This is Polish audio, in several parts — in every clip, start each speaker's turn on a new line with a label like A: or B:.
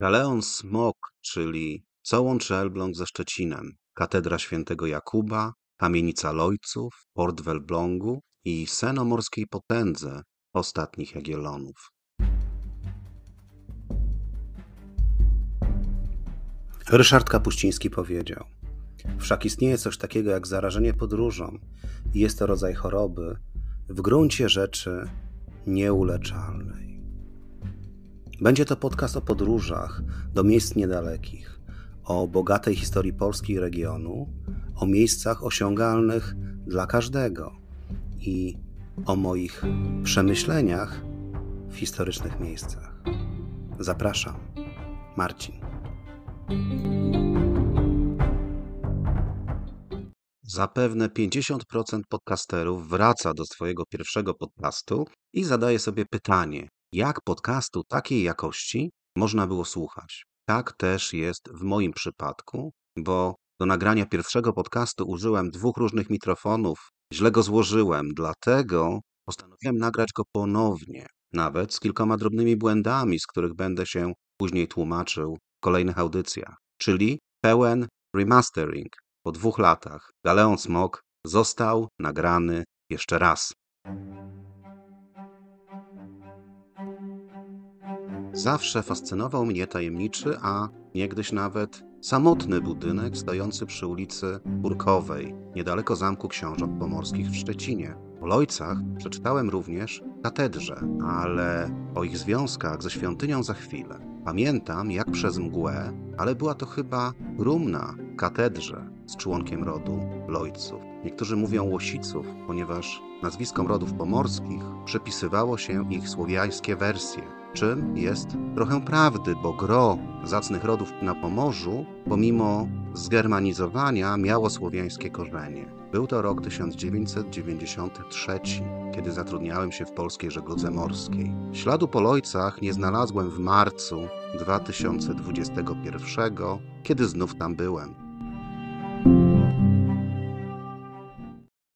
A: Galeon Smok, czyli co łączy Elbląg ze Szczecinem? Katedra Świętego Jakuba, kamienica Lojców, port w Elblągu i sen o morskiej potędze ostatnich Jagiellonów. Ryszard Kapuściński powiedział: Wszak istnieje coś takiego jak zarażenie podróżą i jest to rodzaj choroby w gruncie rzeczy nieuleczalnej. Będzie to podcast o podróżach do miejsc niedalekich, o bogatej historii Polski i regionu, o miejscach osiągalnych dla każdego i o moich przemyśleniach w historycznych miejscach. Zapraszam, Marcin. Zapewne 50% podcasterów wraca do swojego pierwszego podcastu i zadaje sobie pytanie, jak podcastu takiej jakości można było słuchać. Tak też jest w moim przypadku, bo do nagrania pierwszego podcastu użyłem dwóch różnych mikrofonów, źle go złożyłem, dlatego postanowiłem nagrać go ponownie, nawet z kilkoma drobnymi błędami, z których będę się później tłumaczył w kolejnych audycjach. Czyli pełen remastering po dwóch latach. Galeon Smog został nagrany jeszcze raz. Zawsze fascynował mnie tajemniczy, a niegdyś nawet samotny budynek stojący przy ulicy Burkowej, niedaleko Zamku Książąt Pomorskich w Szczecinie. O Lojcach przeczytałem również katedrze, ale o ich związkach ze świątynią za chwilę. Pamiętam jak przez mgłę, ale była to chyba rumna katedrze, z członkiem rodu Lojców. Niektórzy mówią Łosiców, ponieważ nazwiskom rodów pomorskich przypisywało się ich słowiańskie wersje, czym jest trochę prawdy, bo gro zacnych rodów na Pomorzu, pomimo zgermanizowania, miało słowiańskie korzenie. Był to rok 1993, kiedy zatrudniałem się w polskiej żegludze morskiej. Śladu po Lojcach nie znalazłem w marcu 2021, kiedy znów tam byłem.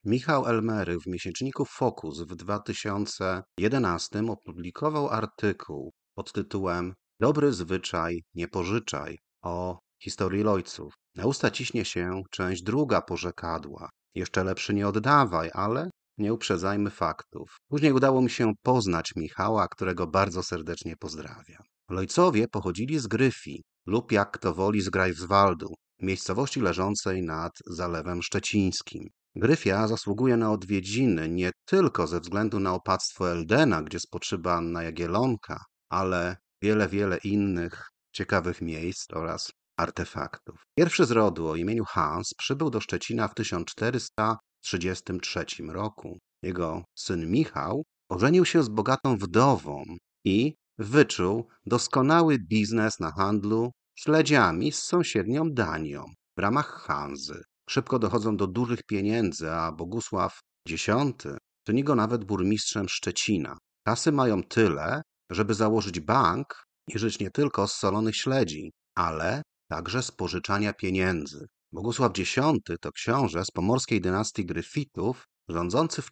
A: Michał Elmery w miesięczniku Focus w 2011 opublikował artykuł pod tytułem Dobry zwyczaj nie pożyczaj o historii Lojców. Na usta ciśnie się część druga porzekadła. Jeszcze lepszy nie oddawaj, ale nie uprzedzajmy faktów. Później udało mi się poznać Michała, którego bardzo serdecznie pozdrawiam. Lojcowie pochodzili z Gryfi lub jak kto woli z Greifswaldu, miejscowości leżącej nad Zalewem Szczecińskim. Gryfia zasługuje na odwiedziny nie tylko ze względu na opactwo Eldena, gdzie spoczywa Anna Jagielonka, ale wiele, wiele innych ciekawych miejsc oraz artefaktów. Pierwszy z rodu o imieniu Hans przybył do Szczecina w 1433 roku. Jego syn Michał ożenił się z bogatą wdową i wyczuł doskonały biznes na handlu śledziami z sąsiednią Danią w ramach Hanzy. Szybko dochodzą do dużych pieniędzy, a Bogusław X czyni go nawet burmistrzem Szczecina. Kasy mają tyle, żeby założyć bank i żyć nie tylko z solonych śledzi, ale także z pożyczania pieniędzy. Bogusław X to książę z pomorskiej dynastii Gryfitów, rządzący w,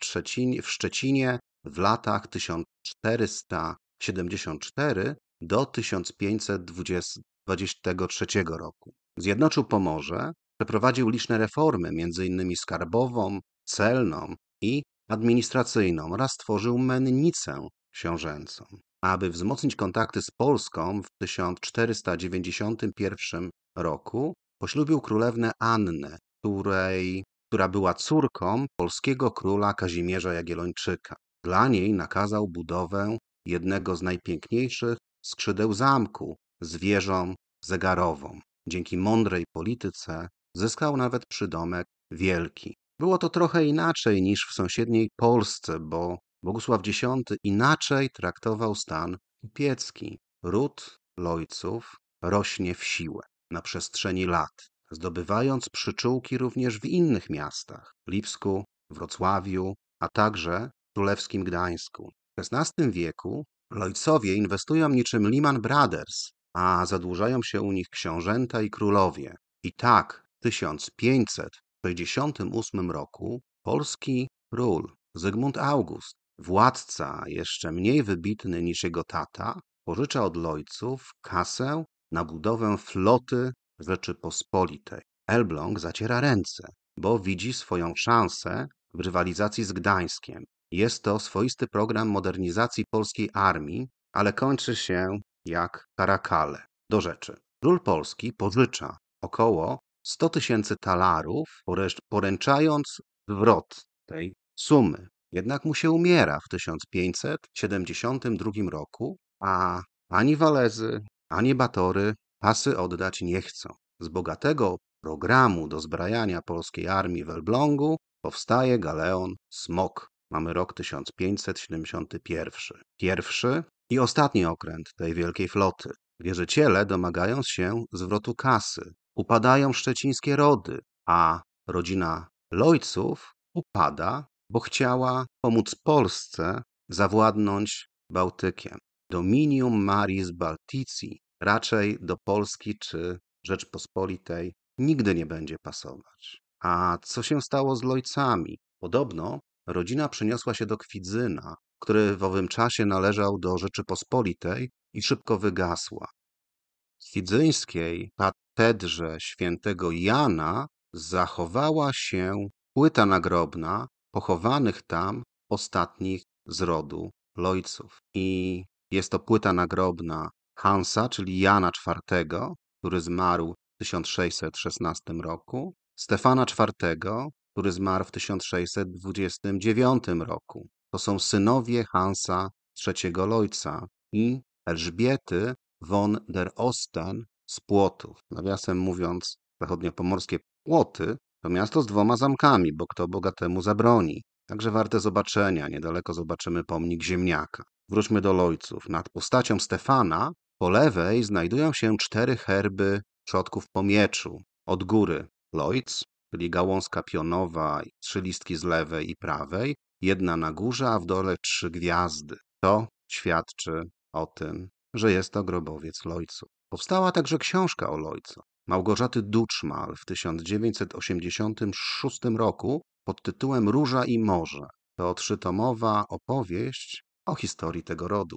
A: w Szczecinie w latach 1474 do 1523 roku. Zjednoczył Pomorze, Przeprowadził liczne reformy, m.in. skarbową, celną i administracyjną oraz stworzył mennicę książęcą. Aby wzmocnić kontakty z Polską w 1491 roku poślubił królewnę Annę, której, która była córką polskiego króla Kazimierza Jagiellończyka. Dla niej nakazał budowę jednego z najpiękniejszych skrzydeł zamku z wieżą zegarową. Dzięki mądrej polityce zyskał nawet przydomek Wielki. Było to trochę inaczej niż w sąsiedniej Polsce, bo Bogusław X inaczej traktował stan kupiecki. Ród Lojców rośnie w siłę na przestrzeni lat, zdobywając przyczółki również w innych miastach Lipsku, Wrocławiu, a także Królewskim Gdańsku. W XVI wieku Lojcowie inwestują niczym Lehman Brothers, a zadłużają się u nich książęta i królowie. I tak 1568 roku polski król Zygmunt August, władca jeszcze mniej wybitny niż jego tata, pożycza od Lojców kasę na budowę floty Rzeczypospolitej. Elbląg zaciera ręce, bo widzi swoją szansę w rywalizacji z Gdańskiem. Jest to swoisty program modernizacji polskiej armii, ale kończy się jak karakale. Do rzeczy. Król Polski pożycza około 100 tysięcy talarów, poręczając zwrot tej sumy. Jednak mu się umiera w 1572 roku, a ani Walezy, ani Batory pasy oddać nie chcą. Z bogatego programu do zbrajania polskiej armii w Elblągu powstaje galeon Smok. Mamy rok 1571. Pierwszy i ostatni okręt tej wielkiej floty. Wierzyciele domagając się zwrotu kasy, upadają szczecińskie rody, a rodzina Lojców upada, bo chciała pomóc Polsce zawładnąć Bałtykiem. Dominium Maris Baltici raczej do Polski czy Rzeczpospolitej nigdy nie będzie pasować. A co się stało z Lojcami? Podobno rodzina przeniosła się do Kwidzyna, który w owym czasie należał do Rzeczypospolitej i szybko wygasła. Kwidzyńskiej, kwidzyńskiej katedrze świętego Jana zachowała się płyta nagrobna pochowanych tam ostatnich z rodu Lojców. I jest to płyta nagrobna Hansa, czyli Jana IV, który zmarł w 1616 roku, Stefana IV, który zmarł w 1629 roku. To są synowie Hansa III Lojca i Elżbiety von der Osten, z płotu. Nawiasem mówiąc, zachodniopomorskie płoty to miasto z dwoma zamkami, bo kto bogatemu zabroni. Także warte zobaczenia, niedaleko zobaczymy pomnik ziemniaka. Wróćmy do Lojców. Nad postacią Stefana po lewej znajdują się cztery herby przodków po mieczu. Od góry Lojc, czyli gałązka pionowa, trzy listki z lewej i prawej, jedna na górze, a w dole trzy gwiazdy. To świadczy o tym, że jest to grobowiec Lojców. Powstała także książka o Olojca Małgorzaty Duczmal w 1986 roku pod tytułem Róża i Morze. To trzytomowa opowieść o historii tego rodu.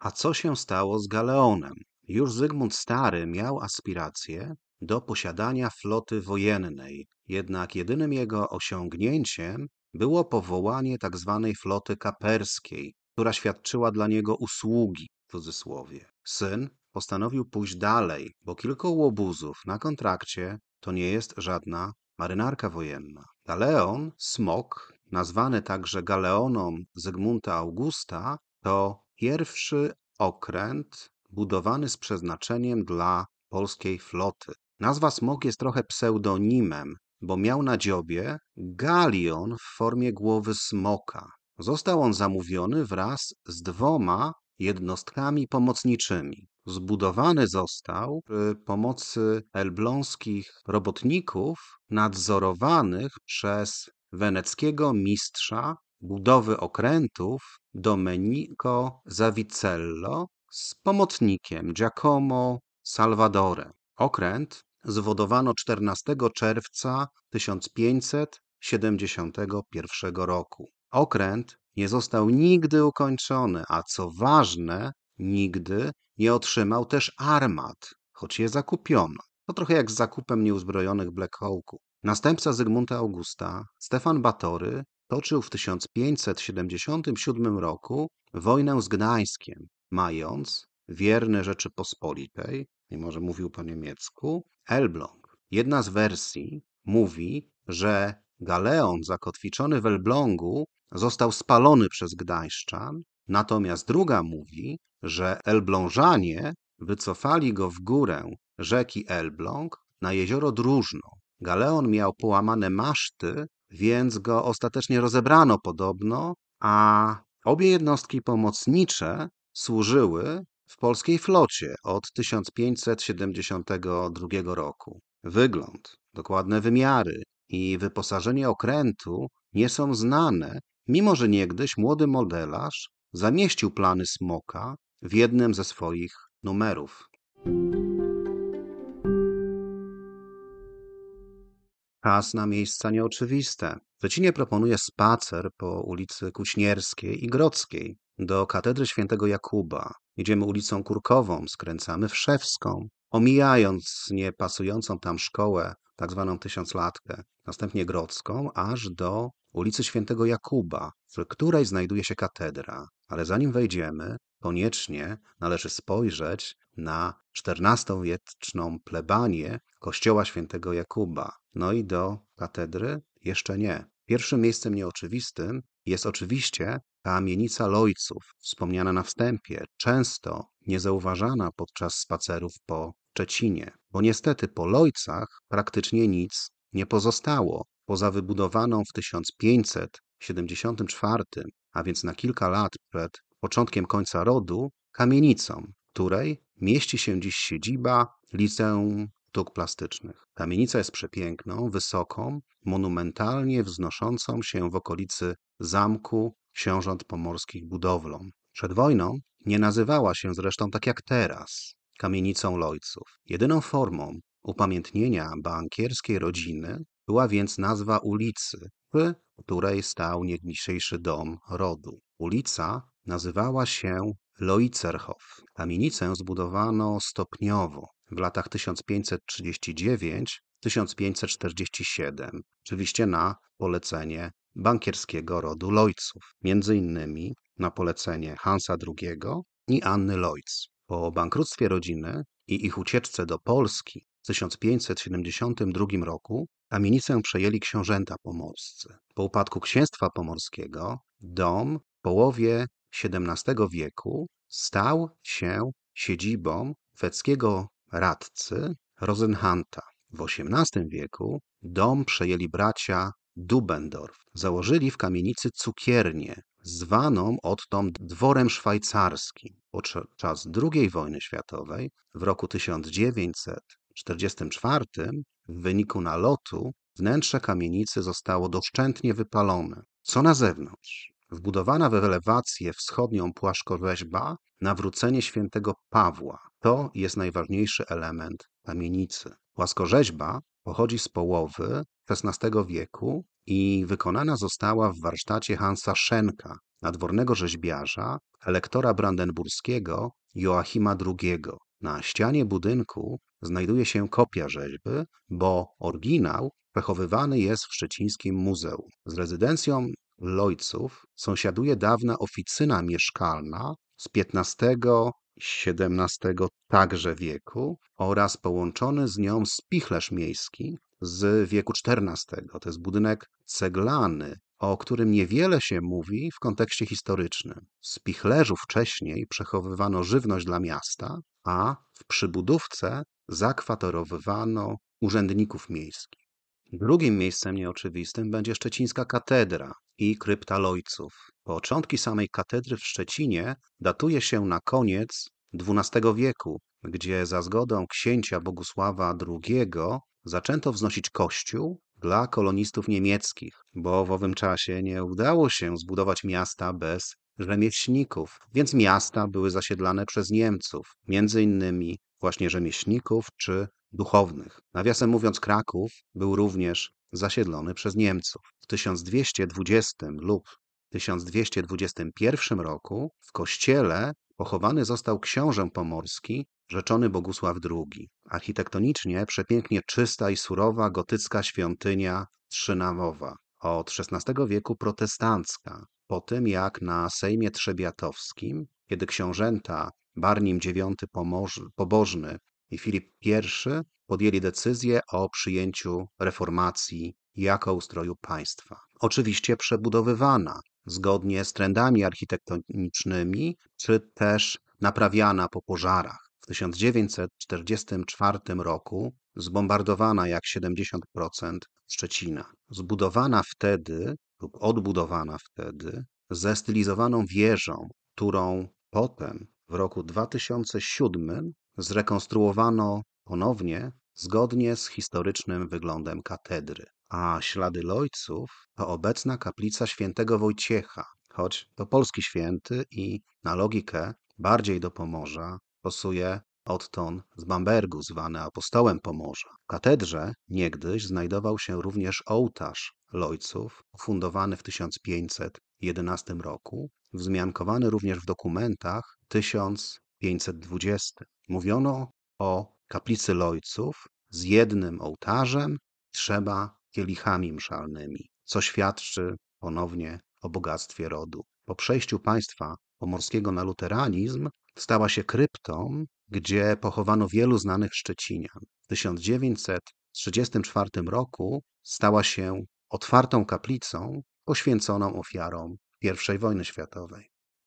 A: A co się stało z Galeonem? Już Zygmunt Stary miał aspiracje do posiadania floty wojennej, jednak jedynym jego osiągnięciem było powołanie tzw. Tak floty kaperskiej, która świadczyła dla niego usługi w cudzysłowie. Syn postanowił pójść dalej, bo kilku łobuzów na kontrakcie to nie jest żadna marynarka wojenna. Galeon, smok, nazwany także galeonom Zygmunta Augusta, to pierwszy okręt budowany z przeznaczeniem dla polskiej floty. Nazwa smok jest trochę pseudonimem, bo miał na dziobie galion w formie głowy smoka. Został on zamówiony wraz z dwoma jednostkami pomocniczymi. Zbudowany został przy pomocy elbląskich robotników nadzorowanych przez weneckiego mistrza budowy okrętów Domenico Zavicello z pomocnikiem Giacomo Salvadore. Okręt zwodowano 14 czerwca 1571 roku. Okręt nie został nigdy ukończony, a co ważne, nigdy nie otrzymał też armat, choć je zakupiono. To trochę jak z zakupem nieuzbrojonych Black Hawków. Następca Zygmunta Augusta, Stefan Batory, toczył w 1577 roku wojnę z Gdańskiem, mając, wierny Rzeczypospolitej, mimo że mówił po niemiecku, Elbląg. Jedna z wersji mówi, że Galeon zakotwiczony w Elblągu został spalony przez Gdańszczan, natomiast druga mówi, że Elblążanie wycofali go w górę rzeki Elbląg na jezioro Drużno. Galeon miał połamane maszty, więc go ostatecznie rozebrano podobno, a obie jednostki pomocnicze służyły w polskiej flocie od 1572 roku. Wygląd, dokładne wymiary i wyposażenie okrętu nie są znane, mimo że niegdyś młody modelarz zamieścił plany smoka w jednym ze swoich numerów. Czas na miejsca nieoczywiste. W Szczecinie proponuje spacer po ulicy Kuśnierskiej i Grodzkiej do katedry świętego Jakuba. Idziemy ulicą Kurkową, skręcamy w Szewską, omijając niepasującą tam szkołę, tak zwaną tysiąclatkę, następnie Grodzką, aż do ulicy Świętego Jakuba, w której znajduje się katedra. Ale zanim wejdziemy, koniecznie należy spojrzeć na XIV-wieczną plebanię kościoła Świętego Jakuba. No i do katedry jeszcze nie. Pierwszym miejscem nieoczywistym jest oczywiście kamienica Lojców, wspomniana na wstępie, często niezauważana podczas spacerów po Czecinie, bo niestety po Lojcach praktycznie nic nie pozostało poza wybudowaną w 1574, a więc na kilka lat przed początkiem końca rodu, kamienicą, w której mieści się dziś siedziba Liceum Sztuk Plastycznych. Kamienica jest przepiękną, wysoką, monumentalnie wznoszącą się w okolicy zamku książąt pomorskich budowlą. Przed wojną nie nazywała się zresztą tak jak teraz kamienicą Lojców. Jedyną formą upamiętnienia bankierskiej rodziny była więc nazwa ulicy, w której stał niegniejszejszy dom rodu. Ulica nazywała się Loicerhof. Kamienicę zbudowano stopniowo. W latach 1539 1547, oczywiście na polecenie bankierskiego rodu Lojców, między innymi na polecenie Hansa II i Anny Lojc. Po bankructwie rodziny i ich ucieczce do Polski w 1572 roku Kamienicę przejęli książęta pomorscy. Po upadku księstwa pomorskiego dom w połowie XVII wieku stał się siedzibą szwedzkiego radcy Rosenhanta. W XVIII wieku dom przejęli bracia Dubendorf. Założyli w kamienicy cukiernię, zwaną odtąd dworem szwajcarskim. Podczas II wojny światowej w roku 1944 w wyniku nalotu wnętrze kamienicy zostało doszczętnie wypalone. Co na zewnątrz? Wbudowana w elewację wschodnią płaszkorzeźba nawrócenie świętego Pawła. To jest najważniejszy element kamienicy. Płaskorzeźba pochodzi z połowy XVI wieku i wykonana została w warsztacie Hansa Schenka, nadwornego rzeźbiarza, elektora brandenburskiego Joachima II. Na ścianie budynku znajduje się kopia rzeźby, bo oryginał przechowywany jest w Szczecińskim Muzeum. Z rezydencją Lojców sąsiaduje dawna oficyna mieszkalna z XV XVII także wieku oraz połączony z nią spichlerz miejski z wieku XIV. To jest budynek ceglany, o którym niewiele się mówi w kontekście historycznym. Z pichlerzu wcześniej przechowywano żywność dla miasta, a w przybudówce zakwaterowywano urzędników miejskich. Drugim miejscem nieoczywistym będzie szczecińska katedra i krypta lojców. Początki samej katedry w Szczecinie datuje się na koniec XII wieku, gdzie za zgodą księcia Bogusława II zaczęto wznosić kościół dla kolonistów niemieckich, bo w owym czasie nie udało się zbudować miasta bez rzemieślników, więc miasta były zasiedlane przez Niemców, między innymi właśnie rzemieślników czy duchownych. Nawiasem mówiąc, Kraków był również zasiedlony przez Niemców. W 1220 lub 1221 roku w kościele pochowany został książę pomorski, rzeczony Bogusław II. Architektonicznie przepięknie czysta i surowa gotycka świątynia trzynawowa, od XVI wieku protestancka, po tym, jak na Sejmie Trzebiatowskim, kiedy książęta Barnim IX Pobożny i Filip I podjęli decyzję o przyjęciu reformacji jako ustroju państwa. Oczywiście przebudowywana zgodnie z trendami architektonicznymi, czy też naprawiana po pożarach. W 1944 roku zbombardowana jak 70% Szczecina. Zbudowana wtedy lub odbudowana wtedy ze stylizowaną wieżą, którą potem w roku 2007 zrekonstruowano ponownie zgodnie z historycznym wyglądem katedry. A ślady Lojców to obecna kaplica świętego Wojciecha, choć to polski święty i na logikę bardziej do Pomorza posuje Otton z Bambergu, zwany apostołem Pomorza. W katedrze niegdyś znajdował się również ołtarz Lojców, fundowany w 1511 roku, wzmiankowany również w dokumentach 1520. Mówiono o kaplicy Lojców z jednym ołtarzem, trzeba kielichami mszalnymi, co świadczy ponownie o bogactwie rodu. Po przejściu państwa pomorskiego na luteranizm stała się kryptą, gdzie pochowano wielu znanych Szczecinian. W 1934 roku stała się otwartą kaplicą poświęconą ofiarom I wojny światowej.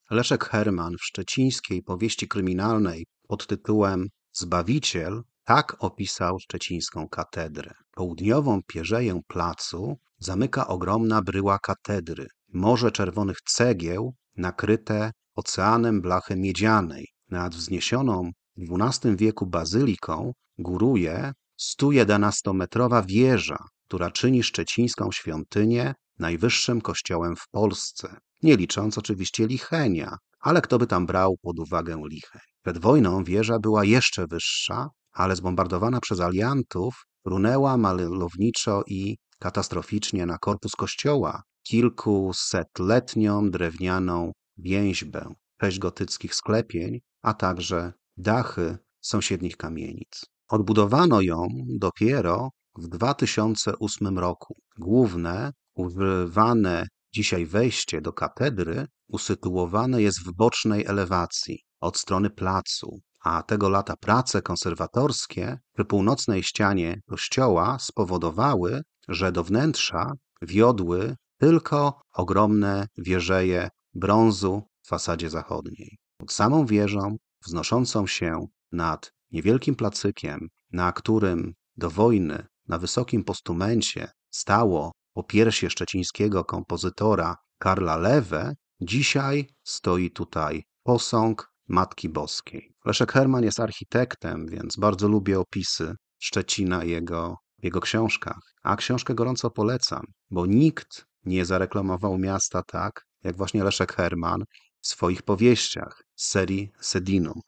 A: Leszek Herman w szczecińskiej powieści kryminalnej pod tytułem Zbawiciel tak opisał szczecińską katedrę. Południową pierzeję placu zamyka ogromna bryła katedry, morze czerwonych cegieł nakryte oceanem blachy miedzianej. Nad wzniesioną w XII wieku bazyliką góruje 111-metrowa wieża, która czyni szczecińską świątynię najwyższym kościołem w Polsce, nie licząc oczywiście Lichenia, ale kto by tam brał pod uwagę Licheń. Przed wojną wieża była jeszcze wyższa, ale zbombardowana przez aliantów runęła malowniczo i katastroficznie na korpus kościoła, kilkusetletnią drewnianą więźbę, treść gotyckich sklepień, a także dachy sąsiednich kamienic. Odbudowano ją dopiero w 2008 roku. Główne, używane dzisiaj wejście do katedry usytuowane jest w bocznej elewacji od strony placu, a tego lata prace konserwatorskie przy północnej ścianie kościoła spowodowały, że do wnętrza wiodły tylko ogromne wieżeje brązu w fasadzie zachodniej. Pod samą wieżą, wznoszącą się nad niewielkim placykiem, na którym do wojny na wysokim postumencie stało opiersie szczecińskiego kompozytora Karla Lewe, dzisiaj stoi tutaj posąg Matki Boskiej. Leszek Herman jest architektem, więc bardzo lubię opisy Szczecina jego w jego książkach. A książkę gorąco polecam, bo nikt nie zareklamował miasta tak, jak właśnie Leszek Herman w swoich powieściach z serii Sedinum.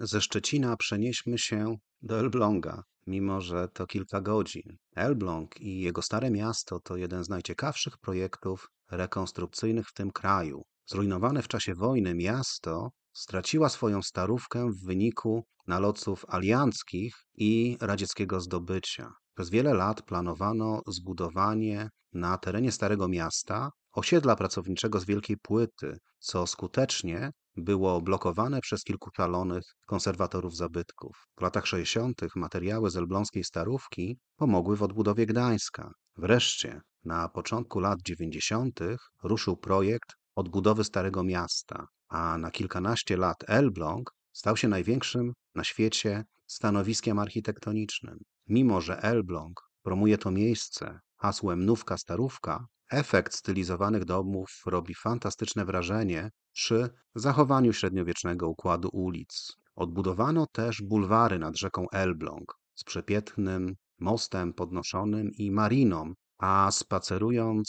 A: Ze Szczecina przenieśmy się do Elbląga, mimo że to kilka godzin. Elbląg i jego stare miasto to jeden z najciekawszych projektów rekonstrukcyjnych w tym kraju. Zrujnowane w czasie wojny miasto straciła swoją starówkę w wyniku nalotów alianckich i radzieckiego zdobycia. Przez wiele lat planowano zbudowanie na terenie Starego Miasta osiedla pracowniczego z wielkiej płyty, co skutecznie było blokowane przez kilku szalonych konserwatorów zabytków. W latach 60. materiały z elbląskiej starówki pomogły w odbudowie Gdańska. Wreszcie, na początku lat 90. ruszył projekt odbudowy Starego Miasta, a na kilkanaście lat Elbląg stał się największym na świecie stanowiskiem architektonicznym. Mimo, że Elbląg promuje to miejsce hasłem Nówka Starówka, efekt stylizowanych domów robi fantastyczne wrażenie przy zachowaniu średniowiecznego układu ulic. Odbudowano też bulwary nad rzeką Elbląg z przepietnym mostem podnoszonym i mariną, a spacerując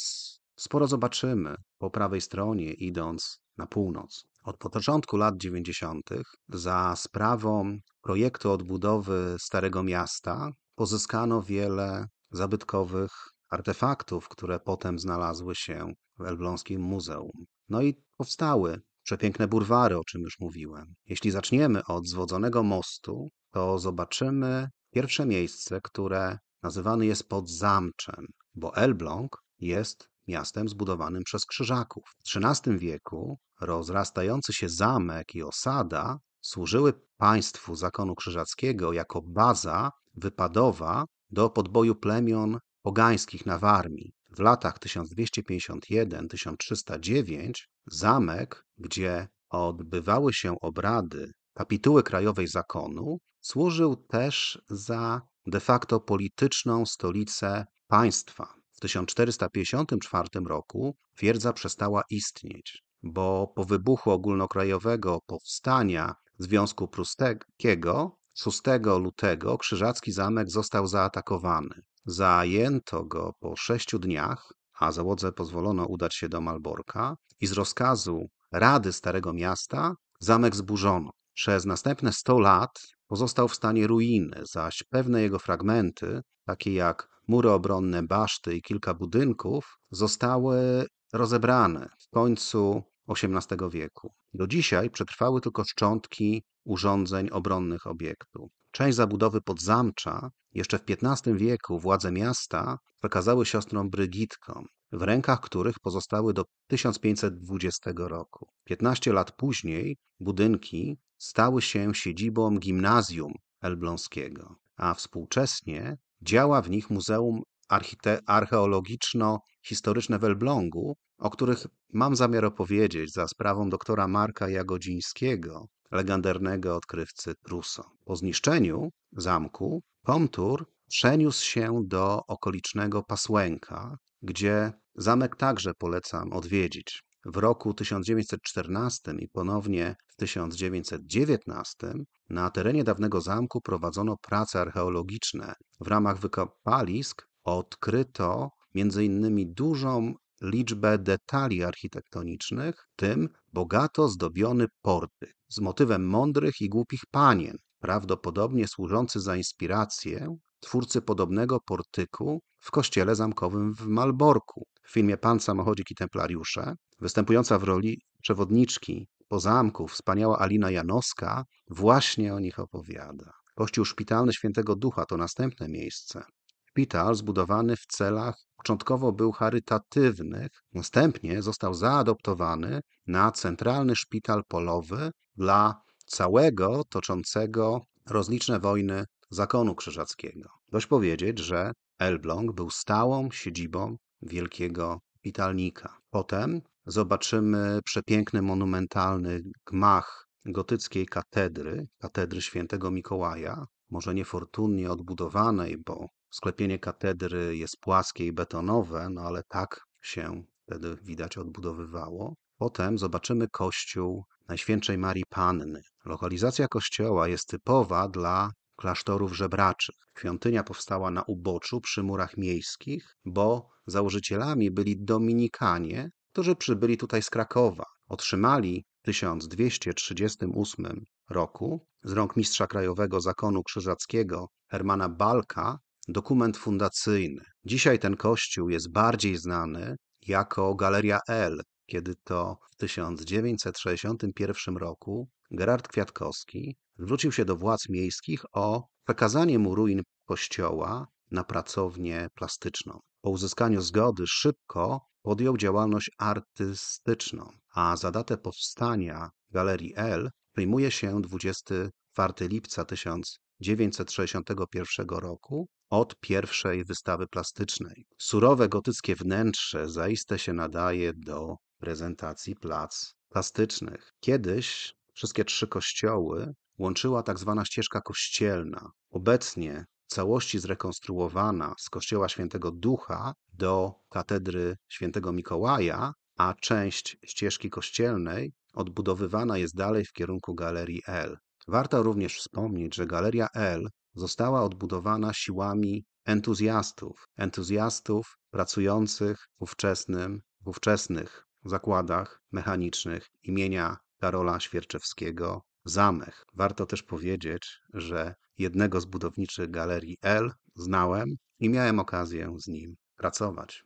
A: sporo zobaczymy po prawej stronie idąc na północ. Od początku lat 90. za sprawą projektu odbudowy Starego Miasta pozyskano wiele zabytkowych artefaktów, które potem znalazły się w Elbląskim Muzeum. No i powstały przepiękne burwary, o czym już mówiłem. Jeśli zaczniemy od zwodzonego mostu, to zobaczymy pierwsze miejsce, które nazywany jest pod zamczem, bo Elbląg jest miastem zbudowanym przez krzyżaków. W XIII wieku rozrastający się zamek i osada służyły państwu zakonu krzyżackiego jako baza wypadowa do podboju plemion pogańskich na Warmii. W latach 1251-1309 zamek, gdzie odbywały się obrady kapituły krajowej zakonu, służył też za de facto polityczną stolicę państwa. W 1454 roku twierdza przestała istnieć, bo po wybuchu ogólnokrajowego powstania Związku Pruskiego 6 lutego Krzyżacki Zamek został zaatakowany. Zajęto go po sześciu dniach, a załodze pozwolono udać się do Malborka i z rozkazu Rady Starego Miasta zamek zburzono. Przez następne 100 lat pozostał w stanie ruiny, zaś pewne jego fragmenty, takie jak mury obronne, baszty i kilka budynków, zostały rozebrane. W końcu XVIII wieku. Do dzisiaj przetrwały tylko szczątki urządzeń obronnych obiektu. Część zabudowy pod zamcza, jeszcze w XV wieku władze miasta przekazały siostrom Brygitkom, w rękach których pozostały do 1520 roku. 15 lat później budynki stały się siedzibą gimnazjum elbląskiego, a współcześnie działa w nich Muzeum Archite- Archeologiczno-Historyczne w Elblągu, o których mam zamiar opowiedzieć za sprawą doktora Marka Jagodzińskiego, legendarnego odkrywcy Ruso. Po zniszczeniu zamku Pomtur przeniósł się do okolicznego Pasłęka, gdzie zamek także polecam odwiedzić. W roku 1914 i ponownie w 1919 na terenie dawnego zamku prowadzono prace archeologiczne. W ramach wykopalisk odkryto m.in. dużą liczbę detali architektonicznych, tym bogato zdobiony portyk z motywem mądrych i głupich panien, prawdopodobnie służący za inspirację twórcy podobnego portyku w kościele zamkowym w Malborku. W filmie Pan Samochodzik i Templariusze, występująca w roli przewodniczki po zamku wspaniała Alina Janowska właśnie o nich opowiada. Kościół Szpitalny Świętego Ducha to następne miejsce. Szpital zbudowany w celach początkowo był charytatywnych, następnie został zaadoptowany na centralny szpital polowy dla całego toczącego rozliczne wojny zakonu krzyżackiego. Dość powiedzieć, że Elbląg był stałą siedzibą wielkiego szpitalnika. Potem zobaczymy przepiękny, monumentalny gmach gotyckiej katedry, katedry świętego Mikołaja, może niefortunnie odbudowanej, bo Sklepienie katedry jest płaskie i betonowe, no ale tak się wtedy widać odbudowywało. Potem zobaczymy kościół Najświętszej Marii Panny. Lokalizacja kościoła jest typowa dla klasztorów żebraczych. Świątynia powstała na uboczu przy murach miejskich, bo założycielami byli Dominikanie, którzy przybyli tutaj z Krakowa. Otrzymali w 1238 roku z rąk mistrza krajowego zakonu krzyżackiego Hermana Balka dokument fundacyjny. Dzisiaj ten kościół jest bardziej znany jako Galeria L, kiedy to w 1961 roku Gerard Kwiatkowski zwrócił się do władz miejskich o przekazanie mu ruin kościoła na pracownię plastyczną. Po uzyskaniu zgody szybko podjął działalność artystyczną, a za datę powstania Galerii L przyjmuje się 24 lipca 1961 roku od pierwszej wystawy plastycznej. Surowe gotyckie wnętrze zaiste się nadaje do prezentacji plac plastycznych. Kiedyś wszystkie trzy kościoły łączyła tak zwana ścieżka kościelna. Obecnie w całości zrekonstruowana z kościoła Świętego Ducha do katedry Świętego Mikołaja, a część ścieżki kościelnej odbudowywana jest dalej w kierunku Galerii L. Warto również wspomnieć, że Galeria L została odbudowana siłami entuzjastów, entuzjastów pracujących w ówczesnym, w ówczesnych zakładach mechanicznych imienia Karola Świerczewskiego Zamech. Warto też powiedzieć, że jednego z budowniczych galerii L znałem i miałem okazję z nim pracować.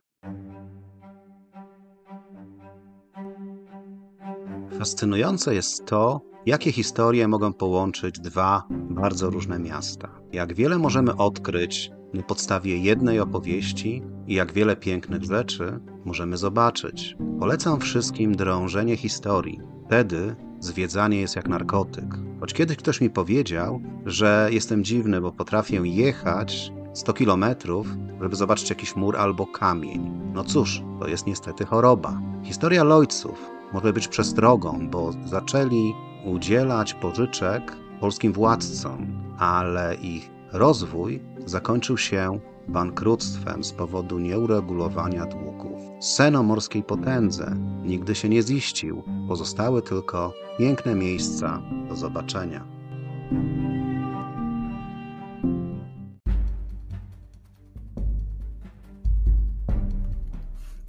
A: Fascynujące jest to, jakie historie mogą połączyć dwa bardzo różne miasta. Jak wiele możemy odkryć na podstawie jednej opowieści i jak wiele pięknych rzeczy możemy zobaczyć. Polecam wszystkim drążenie historii. Wtedy zwiedzanie jest jak narkotyk. Choć kiedyś ktoś mi powiedział, że jestem dziwny, bo potrafię jechać 100 kilometrów, żeby zobaczyć jakiś mur albo kamień. No cóż, to jest niestety choroba. Historia Lojców może być przestrogą, bo zaczęli udzielać pożyczek polskim władcom, ale ich rozwój zakończył się bankructwem z powodu nieuregulowania długów. Sen o morskiej potędze nigdy się nie ziścił, pozostały tylko piękne miejsca do zobaczenia.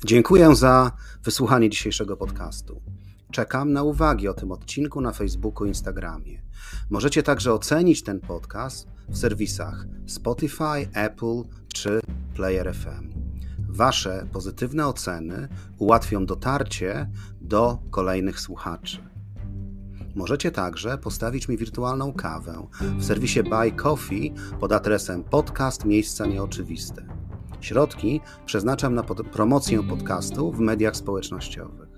A: Dziękuję za wysłuchanie dzisiejszego podcastu. Czekam na uwagi o tym odcinku na Facebooku i Instagramie. Możecie także ocenić ten podcast w serwisach Spotify, Apple czy Player FM. Wasze pozytywne oceny ułatwią dotarcie do kolejnych słuchaczy. Możecie także postawić mi wirtualną kawę w serwisie Buy Coffee pod adresem podcast Miejsca Nieoczywiste. Środki przeznaczam na pod promocję podcastu w mediach społecznościowych.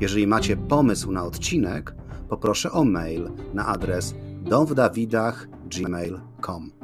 A: Jeżeli macie pomysł na odcinek, poproszę o mail na adres domwdawidach.gmail.com.